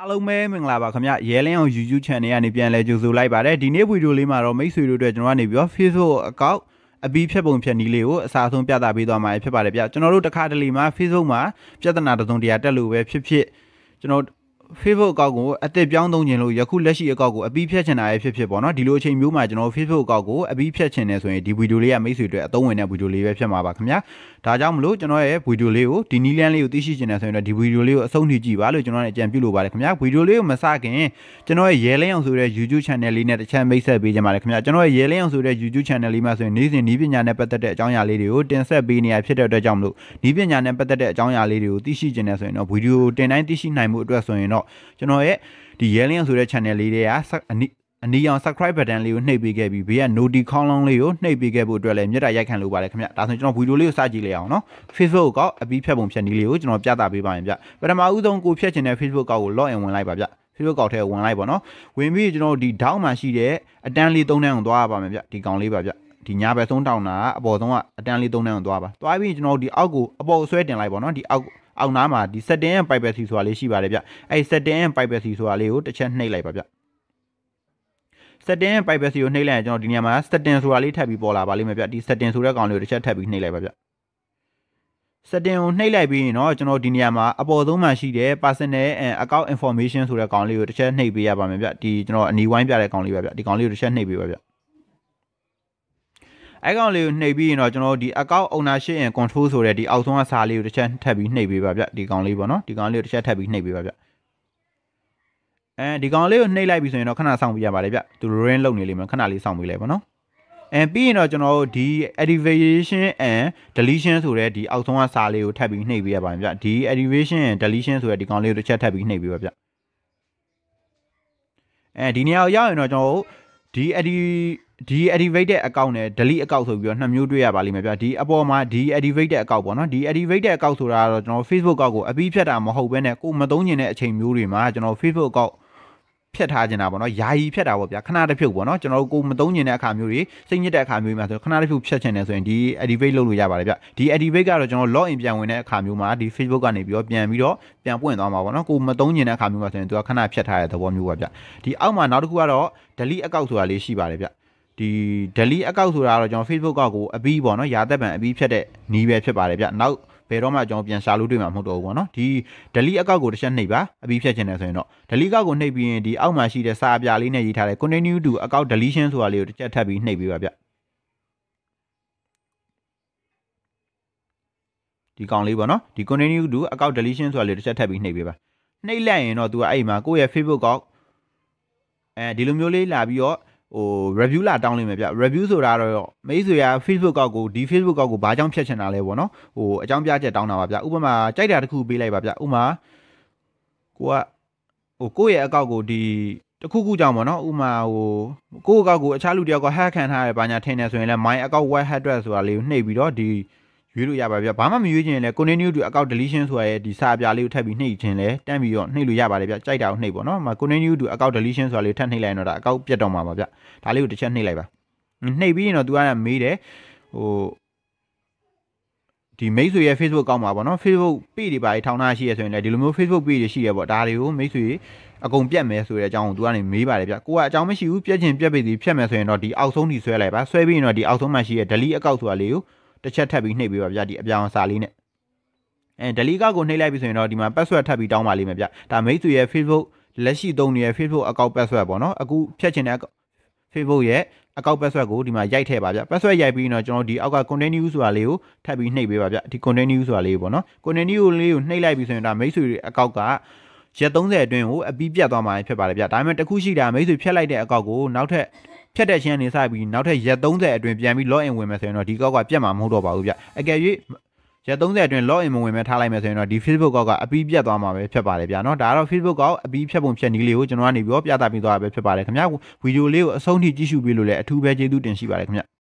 အားလုံးပဲမင်္ဂလာပါခင်ဗျရဲလင်းအောင် YouTube channel ကနေပြန်လဲကြိုဆိုလိုက်ပါတယ်ဒီနေ့ဗီဒီယိုလေးမှာတော့မိတ်ဆွေတို့အတွက်ကျွန်တော်ကနေပြီးတော့ Facebook account အပြီးဖြတ်ပုံဖြတ်နည်းလေးကိုအစားအဆုံးပြသပေးသွားမှာဖြစ်ပါတယ်ဗျကျွန်တော်တို့တစ်ခါတလေမှာ Facebook မှာပြဿနာတစုံတရာတက်လို့ပဲဖြစ်ဖြစ်ကျွန်တော် Facebook account ကိုအသစ်ပြောင်းသုံးခြင်းလို့ယခုလက်ရှိ account ကိုအပြီးဖြတ်ချင်တာရဲ့ဖြစ်ဖြစ်ပေါ့နော်ဒီလိုအချိန်မျိုးမှာကျွန်တော် Facebook account ကိုအပြီးဖြတ်ချင်တယ်ဆိုရင်ဒီဗီဒီယိုလေးကမိတ်ဆွေတွေအသုံးဝင်တဲ့ဗီဒီယိုလေးပဲဖြစ်မှာပါခင်ဗျာဒါကြောင့်မလို့ကျွန်တော်ရဲ့ဗီဒီယိုလေးကိုဒီနီလန်းလေးကိုသိရှိချင်တယ်ဆိုရင်တော့ဒီဗီဒီယိုလေးကိုအဆုံးထိကြည့်ပါလို့ကျွန်တော်လည်းအကြံပြုလိုပါတယ်ခင်ဗျာဗီဒီယိုလေးကိုမစခင်ကျွန်တော်ရဲ့ရဲလင်းအောင်ဆိုတဲ့ YouTube channel လေးနဲ့တစ်ချက်မိတ်ဆက်ပေးကြပါမယ်ခင်ဗျာကျွန်တော်ရဲ့ရဲလင်းအောင်ဆိုတဲ့ YouTube channel လေးမှာဆိုရင်နေ့စဉ်ဤပညာနဲ့ပတ်သက်တဲ့အကြောင်းအရာလေးတွေကိုတင်ဆက်ပေးနေရဖြစ်တဲ့အတွက်ကြောင့်မလို့ဤပညာနဲ့ပတ်သက်တဲ့အကြောင်းအရာလေးတွေကိုသိရှိချင်တယ်ဆိုရင်တော့ဗီဒီယိုတင်တိုင်းသိရှိနိုင်မှုအတွက်ဆိုရင်တော့ကျွန်တော်ရဲ့ဒီရဲလင်းအောင်ဆိုတဲ့ channel လေးတွေကအနီရောင် subscribe button လေးကိုနှိပ်ပေးခဲ့ပြီးဘေးက notify column လေးကိုနှိပ်ပေးခဲ့ဖို့အတွက်လည်းမြတ်တာရိုက်ခံလိုပါတယ်ခင်ဗျဒါဆိုကျွန်တော်ဗီဒီယိုလေးကိုစကြည့်လိုက်အောင်နော် Facebook ကောက်အပြီးဖြတ်ပုံဖြတ်နည်းလေးကိုကျွန်တော်ပြသပေးပါမယ်ဗျပထမဦးဆုံးကိုဖြတ်ချင်တဲ့ Facebook ကောက်ကို login ဝင်လိုက်ပါဗျ Facebook ကောက်ထဲဝင်လိုက်ပါနော်ဝင်ပြီးကျွန်တော်ဒီ down မှာရှိတဲ့အတန်းလေး၃တန်းကိုသွားရပါမယ်ဗျဒီကောင်လေးပါဗျဒီညာဘက်ဆုံးတောင်းတာအပေါ်ဆုံးကအတန်းလေး၃တန်းကိုသွားပါသွားပြီးကျွန်တော်ဒီအောက်ကိုအပေါ်ဆွဲတင်လိုက်ပါနော်ဒီအောက်အောက်နားမှာဒီ setting and privacy ဆိုတာလေးရှိပါတယ်ဗျအဲဒီ setting and privacy ဆိုတာလေးကိုတစ်ချက်နှိပ်လိုက်ပါဗျ setting ရဲ့ privacy ကိုနှိပ်လိုက်ရင်ကျွန်တော်ဒီနေရာမှာ setting ဆိုတာလေးထပ်ပြီးပေါ်လာပါလိမ့်မယ်ဗျဒီ setting ဆိုတဲ့ကောင်လေးကိုတစ်ချက်ထပ်ပြီးနှိပ်လိုက်ပါဗျ setting ကိုနှိပ်လိုက်ပြီးရင်တော့ကျွန်တော်ဒီနေရာမှာအပေါ်ဆုံးမှာရှိတဲ့ personal and account information ဆိုတဲ့ကောင်လေးကိုတစ်ချက်နှိပ်ပေးရပါမယ်ဗျဒီကျွန်တော်အနီးဝိုင်းပြတဲ့ကောင်လေးပါဗျဒီကောင်လေးကိုတစ်ချက်နှိပ်ပေးပါဗျအဲကောင်လေးကိုနှိပ်ပြီးရင်တော့ကျွန်တော်ဒီ account ownership and control ဆိုတဲ့ဒီအောက်ဆုံးအစားလေးကိုတစ်ချက်ထပ်ပြီးနှိပ်ပေးပါဗျဒီကောင်လေးပေါ့နော်ဒီကောင်လေးကိုတစ်ချက်ထပ်ပြီးနှိပ်ပေးပါဗျအဲဒီကောင်လေးကိုနှိပ်လိုက်ပြီဆိုရင်တော့ခဏဆောင်ပြရပါတယ်ဗျသူ ring လုံနေလိမ့်မယ်ခဏလေးဆောင်ပြလိုက်ပါနော်အဲပြီးရင်တော့ကျွန်တော်တို့ဒီ activation and deletion ဆိုတဲ့ဒီအောက်ဆုံးကစာလေးကိုထပ်ပြီးနှိပ်ပေးရပါမယ်ဗျဒီ activation and deletion ဆိုတဲ့ဒီကောင်လေးကိုတစ်ချက်ထပ်ပြီးနှိပ်ပေးပါဗျအဲဒီနေရာကိုရောက်ရင်တော့ကျွန်တော်တို့ဒီ edit ဒီ activated account နဲ့ delete account ဆိုပြီးတော့နှစ်မျိုးတွေ့ရပါလိမ့်မယ်ဗျဒီအပေါ်မှာဒီ activated account ပေါ့နော်ဒီ activated account ဆိုတာကတော့ကျွန်တော် Facebook account ကိုအပြီးဖြတ်တာမဟုတ်ဘဲနဲ့ကိုမသုံးချင်တဲ့အချိန်မျိုးတွေမှာကျွန်တော် Facebook account ဖြတ်ထားကျင်တာပေါ့နော်ယာယီဖြတ်တာပေါ့ဗျာခဏတစ်ဖြုတ်ပေါ့နော်ကျွန်တော်တို့ကိုမသုံးကျင်တဲ့အခါမျိုးတွေစိတ်ညစ်တဲ့အခါမျိုးတွေမှာဆိုခဏတစ်ဖြုတ်ဖြတ်ကျင်တယ်ဆိုရင်ဒီ activate လုပ်လို့ရပါတယ်ဗျဒီ activate ကတော့ကျွန်တော် log in ပြန်ဝင်တဲ့အခါမျိုးမှာဒီ Facebook ကနေပြီးတော့ပြန်ပြီးတော့ပြန်ပွင့်သွားမှာပေါ့နော်ကိုမသုံးကျင်တဲ့အခါမျိုးမှာဆိုရင်သူကခဏဖြတ်ထားတဲ့သဘောမျိုးပါဗျဒီအောက်မှာနောက်တစ်ခုကတော့ delete account ဆိုတာလေးရှိပါတယ်ဗျဒီ delete account ဆိုတာကတော့ကျွန်တော် Facebook ကောက်ကိုအပြီးပေါ့နော်ရာသက်ပံအပြီးဖြတ်တဲ့နည်းပဲဖြစ်ပါတယ်ဗျနောက်ဘယ်တော့မှကျွန်တော်ပြန်ရှာလို့တွေ့မှာမဟုတ်တော့ဘူးပေါ့နော်ဒီ delete အကောက်ကိုတစ်ချက်နှိပ်ပါအပြီးဖြတ်ချင်တယ်ဆိုရင်တော့ delete အကောက်ကိုနှိပ်ပြီးရင်ဒီအောက်မှာရှိတဲ့စာအပြလေးနဲ့ရေးထားတဲ့ continue to account deletion ဆိုတာလေးကိုတစ်ချက်ထပ်ပြီးနှိပ်ပေးပါဗျဒီကောင်လေးပေါ့နော်ဒီ continue to account deletion ဆိုတာလေးတစ်ချက်ထပ်ပြီးနှိပ်ပေးပါနှိပ်လိုက်ရင်တော့ तू အဲ့မှာကိုယ့်ရဲ့ Facebook account အဲဒီလိုမျိုးလေးလာပြီးတော့ဟို review လာတောင်းလိမ့်မယ်ဗျ review ဆိုတာတော့မိတ်ဆွေက Facebook ကောက်ကိုဒီ Facebook ကောက်ကိုဘာကြောင့်ဖြတ်ချင်တာလဲပေါ့နော်ဟိုအကြောင်းပြချက်တောင်းတာပါဗျဥပမာကြိုက်တာတစ်ခုပေးလိုက်ပါဗျဥမာကိုကဟိုကိုယ့်ရဲ့အကောက်ကိုဒီတခုခုကြောင့်ပေါ့နော်ဥမာဟိုကိုယ့်အကောက်ကိုအခြားလူတယောက်က hack ခံထားရတဲ့ဘာညာထင်နေဆိုရင်လည်း my account white hat ဆိုတာလေးကိုနှိပ်ပြီးတော့ဒီရွေးလို့ရပါဗျဘာမှမရွေးချင်ရင်လည်း continue to account deletion ဆိုရဲဒီစာပြလေးကိုထပ်ပြီးနှိပ်ချင်လဲတန့်ပြီးတော့နှိပ်လို့ရပါတယ်ဗျကြိုက်တာကိုနှိပ်ပေါ့နော်မ continue to account deletion ဆိုတာလေးထပ်နှိပ်လိုက်ရင်တော့ဒါ account ပြတ်တော့မှာပါဗျဒါလေးကိုတစ်ချက်နှိပ်လိုက်ပါနှိပ်ပြီးရင်တော့ तू ကမေးတယ်ဟိုဒီမိတ်ဆွေရဲ့ Facebook ကောင်းပါဗောနော် Facebook page တွေပါထောင်ထားရှိရဆိုရင်လည်းဒီလိုမျိုး Facebook page တွေရှိရပေါ့ဒါတွေကိုမိတ်ဆွေအကုန်ပြတ်မယ်ဆိုတဲ့အကြောင်းကို तू ကနေမေးပါတယ်ဗျကိုကအကြောင်းမရှိဘူးပြတ်ချင်ပြတ်ပေသည်ဖြတ်မယ်ဆိုရင်တော့ဒီအောက်ဆုံးထိဆွဲလိုက်ပါဆွဲပြီးရင်တော့ဒီအောက်ဆုံးမှာရှိရ delete account ဆိုတာလေးကိုတစ်ချက်ထပ်ပြီးနှိပ်ပေးပါဗျာဒီအပြောင်စာလေးနဲ့အဲဒလီကကိုနှိပ်လိုက်ပြီဆိုရင်တော့ဒီမှာ password ထပ်ပြီးတောင်းပါလိမ့်မယ်ဗျဒါမိတ်ဆွေရဲ့ Facebook လက်ရှိသုံးနေတဲ့ Facebook account password ပေါ့နော်အခုဖြတ်ချင်တဲ့ Facebook ရဲ့ account password ကိုဒီမှာရိုက်ထည့်ပါဗျ password ရိုက်ပြီးတော့ကျွန်တော်ဒီအောက်က continue ဆိုတာလေးကိုထပ်ပြီးနှိပ်ပေးပါဗျဒီ continue ဆိုတာလေးပေါ့နော် continue လေးကိုနှိပ်လိုက်ပြီဆိုရင်ဒါမိတ်ဆွေ account ကရက်30အတွင်းကိုအပြီးပြတ်သွားမှာဖြစ်ပါတယ်ဗျဒါပေမဲ့တခုရှိတာမိတ်ဆွေဖြတ်လိုက်တဲ့အကောက်ကိုနောက်ထပ်ဖြတ်တဲ့ချင်းနေစပြီးနောက်ထပ်ရက်30အတွင်းပြန်ပြီး login ဝင်မယ်ဆိုရင်တော့ဒီကောက်ကပြတ်မှာမဟုတ်တော့ပါဘူးဗျအကယ်၍ရက်30အတွင်း login မဝင်မဲ့ထားလိုက်မယ်ဆိုရင်တော့ဒီ Facebook ကောက်ကအပြီးပြတ်သွားမှာပဲဖြစ်ပါတယ်ဗျာเนาะဒါကတော့ Facebook ကောက်အပြီးဖြတ်ပုံဖြတ်နည်းလေးကိုကျွန်တော်ကနေပြီးတော့ပြသပေးသွားတာပဲဖြစ်ပါတယ်ခင်ဗျာဗီဒီယိုလေးကိုအဆုံးထိကြည့်ရှုပေးလို့လည်းအထူးပဲကျေးဇူးတင်ရှိပါတယ်ခင်ဗျာ